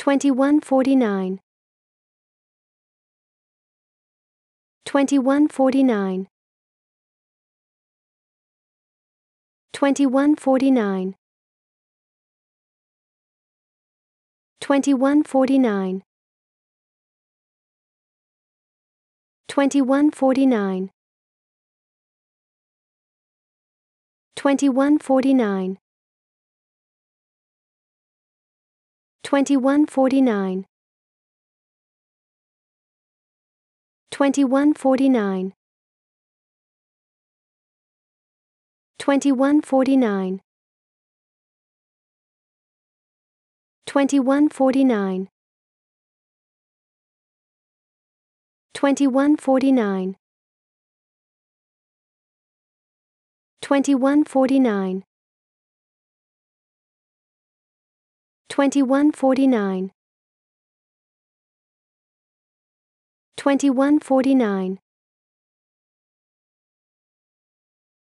2149 2149 2149 2149 2149 2149 2149 2149 2149 2149 2149 2149 2149 2149